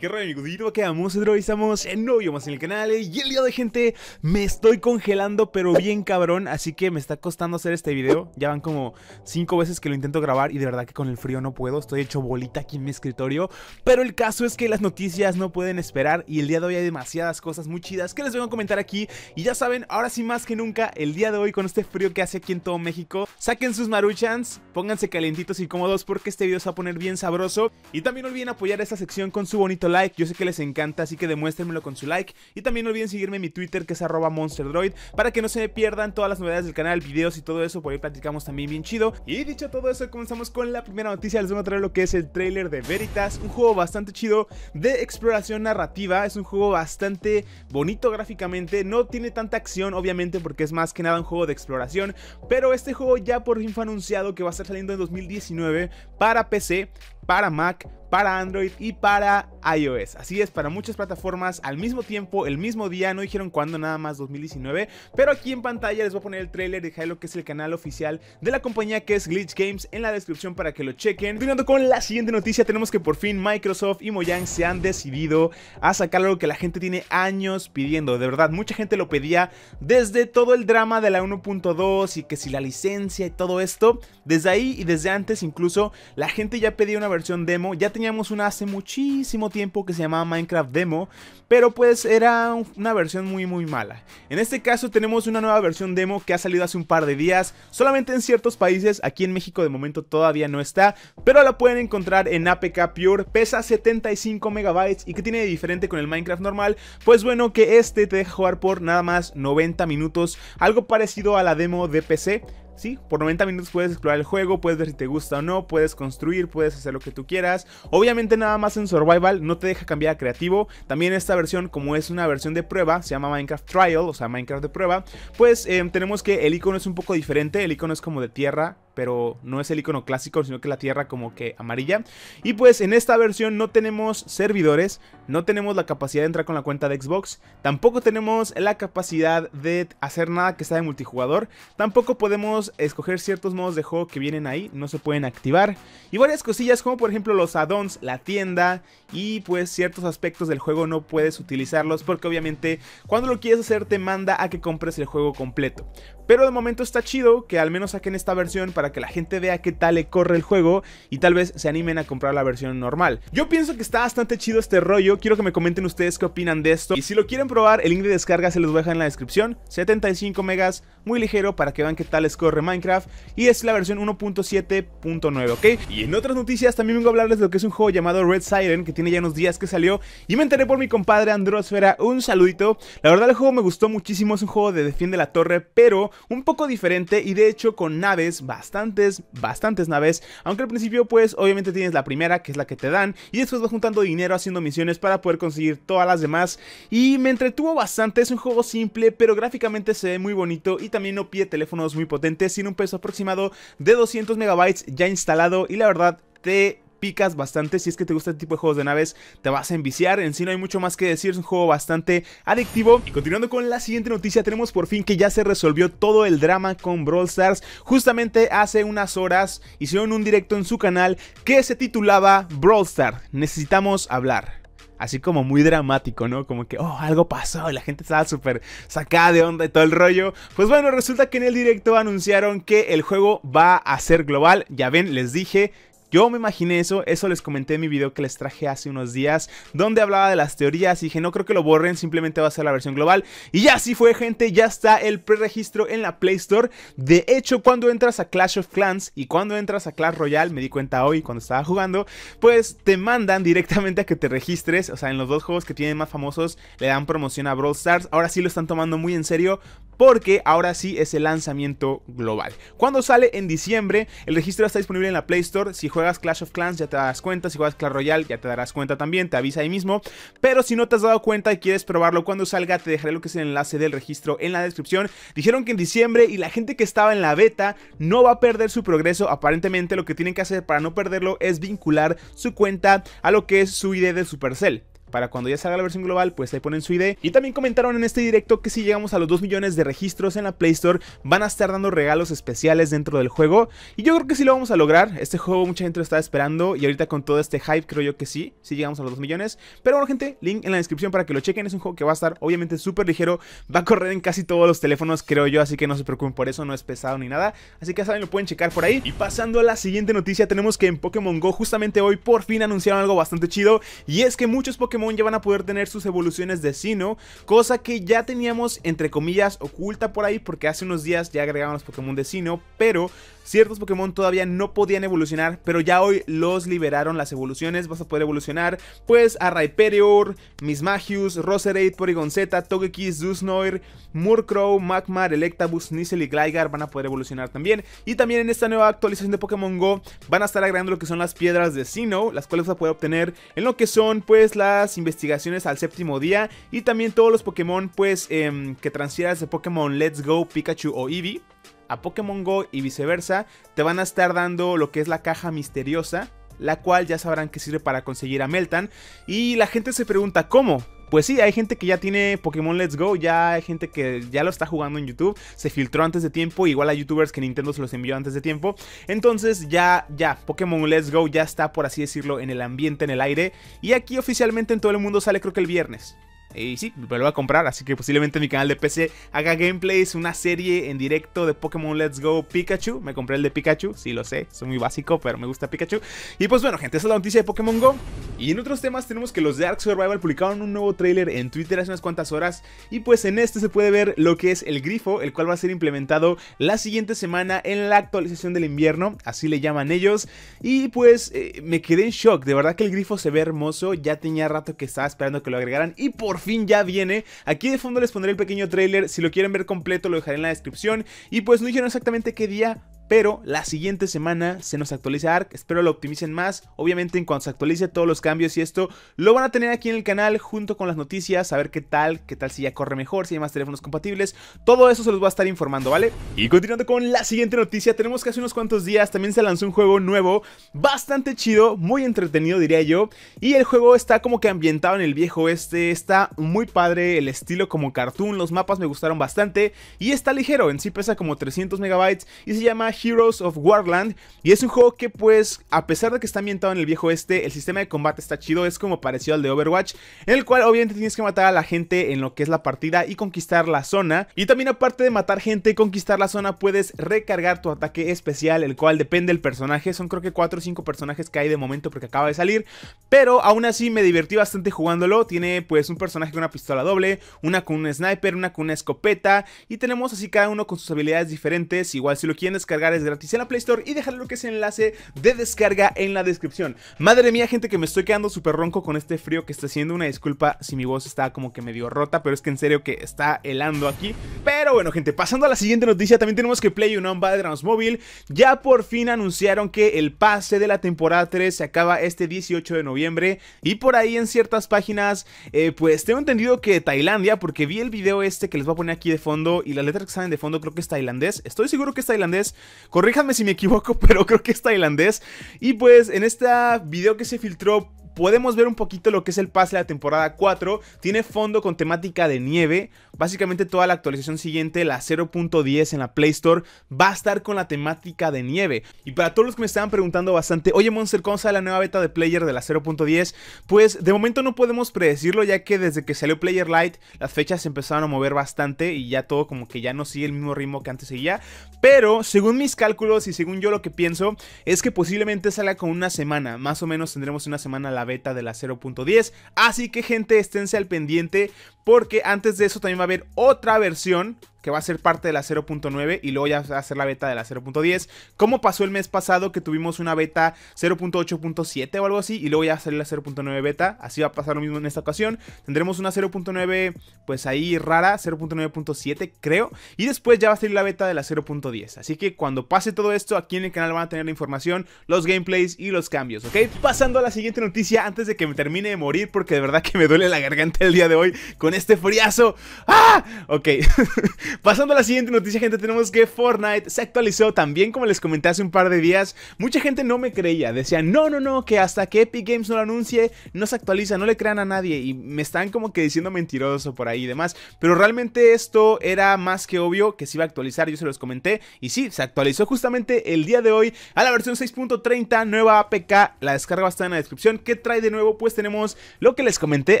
qué rollo amigos, amos y estamos en novio más en el canal eh, Y el día de gente me estoy congelando pero bien cabrón Así que me está costando hacer este video Ya van como cinco veces que lo intento grabar y de verdad que con el frío no puedo Estoy hecho bolita aquí en mi escritorio Pero el caso es que las noticias no pueden esperar Y el día de hoy hay demasiadas cosas muy chidas que les vengo a comentar aquí Y ya saben, ahora sí más que nunca, el día de hoy con este frío que hace aquí en todo México Saquen sus maruchans, pónganse calientitos y cómodos porque este video se va a poner bien sabroso Y también olviden apoyar esta sección con su bonito like, yo sé que les encanta, así que demuéstrenmelo con su like. Y también no olviden seguirme en mi Twitter que es arroba monsterdroid para que no se me pierdan todas las novedades del canal, videos y todo eso, por ahí platicamos también bien chido. Y dicho todo eso, comenzamos con la primera noticia, les voy a traer lo que es el trailer de Veritas, un juego bastante chido de exploración narrativa, es un juego bastante bonito gráficamente, no tiene tanta acción obviamente porque es más que nada un juego de exploración, pero este juego ya por fin fue anunciado que va a estar saliendo en 2019 para PC para Mac, para Android y para iOS. Así es, para muchas plataformas al mismo tiempo, el mismo día, no dijeron cuándo, nada más 2019, pero aquí en pantalla les voy a poner el trailer de Halo, que es el canal oficial de la compañía que es Glitch Games, en la descripción para que lo chequen. Continuando con la siguiente noticia, tenemos que por fin Microsoft y Mojang se han decidido a sacar algo que la gente tiene años pidiendo, de verdad, mucha gente lo pedía desde todo el drama de la 1.2 y que si la licencia y todo esto, desde ahí y desde antes incluso, la gente ya pedía una versión versión demo. Ya teníamos una hace muchísimo tiempo que se llamaba Minecraft Demo, pero pues era una versión muy muy mala. En este caso tenemos una nueva versión demo que ha salido hace un par de días, solamente en ciertos países, aquí en México de momento todavía no está, pero la pueden encontrar en APK Pure, pesa 75 megabytes y que tiene de diferente con el Minecraft normal, pues bueno que este te deja jugar por nada más 90 minutos, algo parecido a la demo de PC, Sí, por 90 minutos puedes explorar el juego, puedes ver si te gusta o no, puedes construir, puedes hacer lo que tú quieras. Obviamente nada más en Survival no te deja cambiar a creativo. También esta versión, como es una versión de prueba, se llama Minecraft Trial, o sea, Minecraft de prueba, pues em, tenemos que el icono es un poco diferente, el icono es como de tierra pero no es el icono clásico, sino que la tierra como que amarilla. Y pues en esta versión no tenemos servidores, no tenemos la capacidad de entrar con la cuenta de Xbox, tampoco tenemos la capacidad de hacer nada que sea de multijugador, tampoco podemos escoger ciertos modos de juego que vienen ahí, no se pueden activar, y varias cosillas como por ejemplo los addons, la tienda y pues ciertos aspectos del juego no puedes utilizarlos porque obviamente cuando lo quieres hacer te manda a que compres el juego completo. Pero de momento está chido que al menos saquen esta versión para que la gente vea qué tal le corre el juego y tal vez se animen a comprar la versión normal. Yo pienso que está bastante chido este rollo, quiero que me comenten ustedes qué opinan de esto. Y si lo quieren probar, el link de descarga se los voy a dejar en la descripción, 75 megas, muy ligero para que vean qué tal les corre Minecraft y es la versión 1.7.9, ¿ok? Y en otras noticias también vengo a hablarles de lo que es un juego llamado Red Siren que tiene ya unos días que salió y me enteré por mi compadre Androsfera, un saludito. La verdad el juego me gustó muchísimo, es un juego de defiende la torre, pero un poco diferente y de hecho con naves, bastantes, bastantes naves, aunque al principio pues obviamente tienes la primera que es la que te dan y después vas juntando dinero haciendo misiones para poder conseguir todas las demás y me entretuvo bastante, es un juego simple pero gráficamente se ve muy bonito y también no pide teléfonos muy potentes, sin un peso aproximado de 200 megabytes ya instalado y la verdad te picas bastante. Si es que te gusta este tipo de juegos de naves, te vas a enviciar. En sí no hay mucho más que decir, es un juego bastante adictivo. Y continuando con la siguiente noticia, tenemos por fin que ya se resolvió todo el drama con Brawl Stars. Justamente hace unas horas hicieron un directo en su canal que se titulaba Brawl Stars, necesitamos hablar así como muy dramático, ¿no? Como que, oh, algo pasó y la gente estaba súper sacada de onda y todo el rollo. Pues bueno, resulta que en el directo anunciaron que el juego va a ser global. Ya ven, les dije, yo me imaginé eso, eso les comenté en mi video que les traje hace unos días, donde hablaba de las teorías y dije, no creo que lo borren, simplemente va a ser la versión global. Y ya así fue, gente, ya está el preregistro en la Play Store. De hecho, cuando entras a Clash of Clans y cuando entras a Clash Royale, me di cuenta hoy cuando estaba jugando, pues te mandan directamente a que te registres, o sea, en los dos juegos que tienen más famosos le dan promoción a Brawl Stars. Ahora sí lo están tomando muy en serio porque ahora sí es el lanzamiento global. Cuando sale en diciembre, el registro está disponible en la Play Store. Si juegas Clash of Clans ya te darás cuenta, si juegas Clash Royale ya te darás cuenta también, te avisa ahí mismo. Pero si no te has dado cuenta y quieres probarlo cuando salga, te dejaré lo que es el enlace del registro en la descripción. Dijeron que en diciembre y la gente que estaba en la beta no va a perder su progreso. Aparentemente lo que tienen que hacer para no perderlo es vincular su cuenta a lo que es su ID de Supercell para cuando ya salga la versión global, pues ahí ponen su ID. Y también comentaron en este directo que si llegamos a los 2 millones de registros en la Play Store, van a estar dando regalos especiales dentro del juego. Y yo creo que sí lo vamos a lograr. Este juego mucha gente lo está esperando y ahorita con todo este hype creo yo que sí, si llegamos a los 2 millones. Pero bueno gente, link en la descripción para que lo chequen. Es un juego que va a estar obviamente súper ligero, va a correr en casi todos los teléfonos creo yo, así que no se preocupen por eso, no es pesado ni nada. Así que ya saben, lo pueden checar por ahí. Y pasando a la siguiente noticia, tenemos que en Pokémon GO justamente hoy por fin anunciaron algo bastante chido y es que muchos Pokémon ya van a poder tener sus evoluciones de Sino, cosa que ya teníamos entre comillas oculta por ahí porque hace unos días ya agregaban los Pokémon de Sino, pero ciertos Pokémon todavía no podían evolucionar, pero ya hoy los liberaron las evoluciones, vas a poder evolucionar pues a Rhyperior, Mismagius, Roserade, Porygon Z, Togekiss, Dusnoir, Murkrow, Magmar, Electabuzz, Nizzle y Gligar van a poder evolucionar también. Y también en esta nueva actualización de Pokémon GO van a estar agregando lo que son las piedras de Sino, las cuales vas a poder obtener en lo que son pues las investigaciones al séptimo día y también todos los Pokémon pues em, que transfieras de Pokémon Let's Go, Pikachu o Eevee a Pokémon Go y viceversa, te van a estar dando lo que es la caja misteriosa, la cual ya sabrán que sirve para conseguir a Meltan. Y la gente se pregunta, ¿cómo? Pues sí, hay gente que ya tiene Pokémon Let's Go, ya hay gente que ya lo está jugando en YouTube, se filtró antes de tiempo, igual a youtubers que Nintendo se los envió antes de tiempo. Entonces ya, ya, Pokémon Let's Go ya está, por así decirlo, en el ambiente, en el aire. Y aquí oficialmente en todo el mundo sale creo que el viernes. Y sí, me lo voy a comprar, así que posiblemente mi canal de PC haga gameplays, una serie en directo de Pokémon Let's Go Pikachu. Me compré el de Pikachu, sí lo sé, Es muy básico, pero me gusta Pikachu. Y pues bueno, gente, esa es la noticia de Pokémon Go. Y en otros temas tenemos que los de Ark Survival publicaron un nuevo tráiler en Twitter hace unas cuantas horas. Y pues en este se puede ver lo que es el grifo, el cual va a ser implementado la siguiente semana en la actualización del invierno, así le llaman ellos. Y pues eh, me quedé en shock, de verdad que el grifo se ve hermoso, ya tenía rato que estaba esperando que lo agregaran. Y por fin ya viene. Aquí de fondo les pondré el pequeño trailer, si lo quieren ver completo lo dejaré en la descripción. Y pues no dijeron exactamente qué día, pero la siguiente semana se nos actualiza ARC, espero lo optimicen más, obviamente en cuanto se actualice todos los cambios y esto, lo van a tener aquí en el canal junto con las noticias, a ver qué tal, qué tal si ya corre mejor, si hay más teléfonos compatibles, todo eso se los va a estar informando, ¿vale? Y continuando con la siguiente noticia, tenemos que hace unos cuantos días también se lanzó un juego nuevo, bastante chido, muy entretenido diría yo, y el juego está como que ambientado en el viejo este está muy padre, el estilo como cartoon, los mapas me gustaron bastante, y está ligero, en sí pesa como 300 megabytes, y se llama Heroes of Warland y es un juego que pues a pesar de que está ambientado en el viejo este, el sistema de combate está chido, es como parecido al de Overwatch, en el cual obviamente tienes que matar a la gente en lo que es la partida y conquistar la zona y también aparte de matar gente y conquistar la zona puedes recargar tu ataque especial, el cual depende del personaje, son creo que 4 o 5 personajes que hay de momento porque acaba de salir, pero aún así me divertí bastante jugándolo, tiene pues un personaje con una pistola doble, una con un sniper, una con una escopeta y tenemos así cada uno con sus habilidades diferentes, igual si lo quieren descargar es gratis en la Play Store y dejaré lo que es el enlace de descarga en la descripción. Madre mía, gente, que me estoy quedando súper ronco con este frío que está haciendo. Una disculpa si mi voz está como que medio rota, pero es que en serio que está helando aquí. Pero bueno, gente, pasando a la siguiente noticia, también tenemos que Play de Battlegrounds Mobile ya por fin anunciaron que el pase de la temporada 3 se acaba este 18 de noviembre y por ahí en ciertas páginas, eh, pues tengo entendido que Tailandia, porque vi el video este que les voy a poner aquí de fondo y las letras que salen de fondo creo que es tailandés, estoy seguro que es tailandés, Corríjanme si me equivoco, pero creo que es tailandés. Y pues en este video que se filtró podemos ver un poquito lo que es el pase de la temporada 4. Tiene fondo con temática de nieve. Básicamente toda la actualización siguiente, la 0.10 en la Play Store, va a estar con la temática de nieve. Y para todos los que me estaban preguntando bastante, oye Monster, ¿cómo sale la nueva beta de Player de la 0.10? Pues de momento no podemos predecirlo ya que desde que salió Player Lite las fechas se empezaron a mover bastante y ya todo como que ya no sigue el mismo ritmo que antes seguía. Pero según mis cálculos y según yo lo que pienso es que posiblemente salga con una semana. Más o menos tendremos una semana la la beta de la 0.10. Así que gente, esténse al pendiente porque antes de eso también va a haber otra versión que va a ser parte de la 0.9 y luego ya va a ser la beta de la 0.10. Como pasó el mes pasado que tuvimos una beta 0.8.7 o algo así y luego ya salir la 0.9 beta. Así va a pasar lo mismo en esta ocasión. Tendremos una 0.9 pues ahí rara, 0.9.7 creo. Y después ya va a salir la beta de la 0.10. Así que cuando pase todo esto aquí en el canal van a tener la información, los gameplays y los cambios, ¿ok? Pasando a la siguiente noticia antes de que me termine de morir porque de verdad que me duele la garganta el día de hoy con este friazo. ¡Ah! Ok. Pasando a la siguiente noticia, gente, tenemos que Fortnite se actualizó también, como les comenté hace un par de días. Mucha gente no me creía, decía, no, no, no, que hasta que Epic Games no lo anuncie, no se actualiza, no le crean a nadie. Y me están como que diciendo mentiroso por ahí y demás. Pero realmente esto era más que obvio que se iba a actualizar, yo se los comenté. Y sí, se actualizó justamente el día de hoy a la versión 6.30, nueva APK. La descarga va a estar en la descripción. ¿Qué trae de nuevo? Pues tenemos lo que les comenté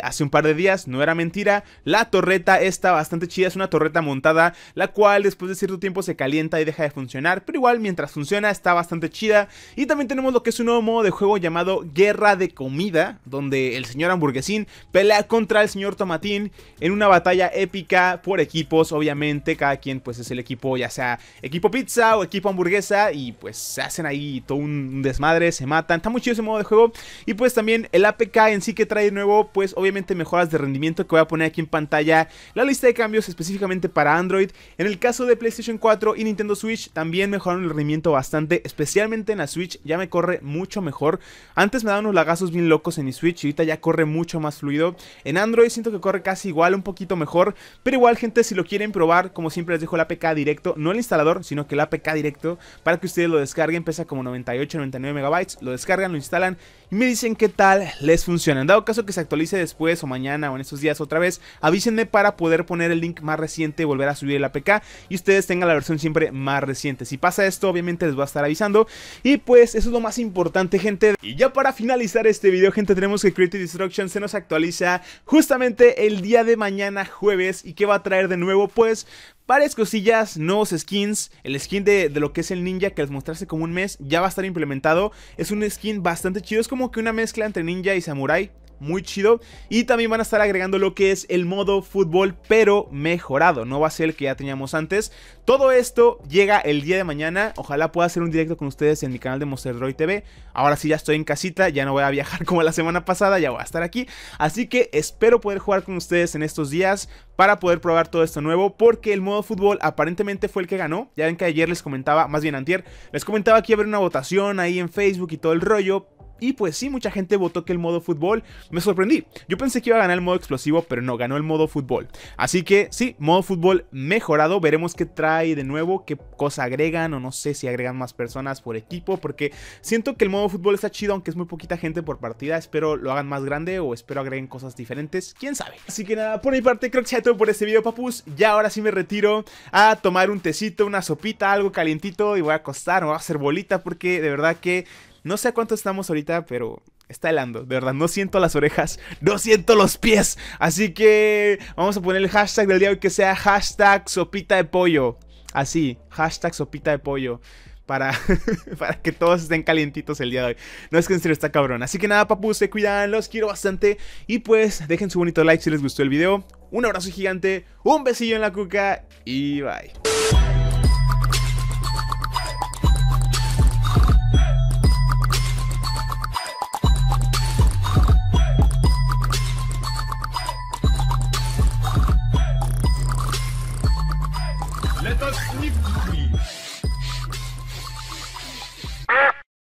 hace un par de días, no era mentira. La torreta está bastante chida, es una torreta montada la cual después de cierto tiempo se calienta y deja de funcionar, pero igual mientras funciona está bastante chida. Y también tenemos lo que es un nuevo modo de juego llamado Guerra de Comida, donde el señor hamburguesín pelea contra el señor tomatín en una batalla épica por equipos, obviamente, cada quien pues es el equipo, ya sea equipo pizza o equipo hamburguesa, y pues se hacen ahí todo un desmadre, se matan, está muy chido ese modo de juego. Y pues también el APK en sí que trae nuevo, pues obviamente mejoras de rendimiento que voy a poner aquí en pantalla, la lista de cambios específicamente para Android en el caso de PlayStation 4 y Nintendo Switch también mejoraron el rendimiento bastante, especialmente en la Switch ya me corre mucho mejor. Antes me daban unos lagazos bien locos en mi Switch y ahorita ya corre mucho más fluido. En Android siento que corre casi igual, un poquito mejor, pero igual gente si lo quieren probar, como siempre les dejo el APK directo, no el instalador, sino que el APK directo para que ustedes lo descarguen, pesa como 98, 99 megabytes, lo descargan, lo instalan y me dicen qué tal les funciona. En dado caso que se actualice después o mañana o en estos días otra vez, avísenme para poder poner el link más reciente y volver a subir el APK y ustedes tengan la versión siempre más reciente. Si pasa esto, obviamente les va a estar avisando. Y pues eso es lo más importante, gente. Y ya para finalizar este video, gente, tenemos que Creative Destruction se nos actualiza justamente el día de mañana, jueves. ¿Y que va a traer de nuevo? Pues varias cosillas, nuevos skins. El skin de, de, lo que es el ninja que les mostraste como un mes ya va a estar implementado. Es un skin bastante chido, es como que una mezcla entre ninja y samurai muy chido. Y también van a estar agregando lo que es el modo fútbol, pero mejorado. No va a ser el que ya teníamos antes. Todo esto llega el día de mañana. Ojalá pueda hacer un directo con ustedes en mi canal de Roy TV. Ahora sí ya estoy en casita, ya no voy a viajar como la semana pasada, ya voy a estar aquí. Así que espero poder jugar con ustedes en estos días para poder probar todo esto nuevo, porque el modo fútbol aparentemente fue el que ganó. Ya ven que ayer les comentaba, más bien antier, les comentaba que iba a haber una votación ahí en Facebook y todo el rollo, y pues sí, mucha gente votó que el modo fútbol me sorprendí. Yo pensé que iba a ganar el modo explosivo, pero no, ganó el modo fútbol. Así que sí, modo fútbol mejorado. Veremos qué trae de nuevo, qué cosa agregan o no sé si agregan más personas por equipo, porque siento que el modo fútbol está chido, aunque es muy poquita gente por partida. Espero lo hagan más grande o espero agreguen cosas diferentes, quién sabe. Así que nada, por mi parte creo que sea todo por este video, papus. Ya ahora sí me retiro a tomar un tecito, una sopita, algo calientito y voy a acostar, O a hacer bolita porque de verdad que no sé cuánto estamos ahorita, pero está helando. De verdad, no siento las orejas, no siento los pies. Así que vamos a poner el hashtag del día hoy que sea hashtag sopita de pollo. Así, hashtag sopita de pollo. Para, para, que todos estén calientitos el día de hoy. No es que en serio está cabrón. Así que nada, papus, se cuidan, los quiero bastante. Y pues, dejen su bonito like si les gustó el video. Un abrazo gigante, un besillo en la cuca y bye.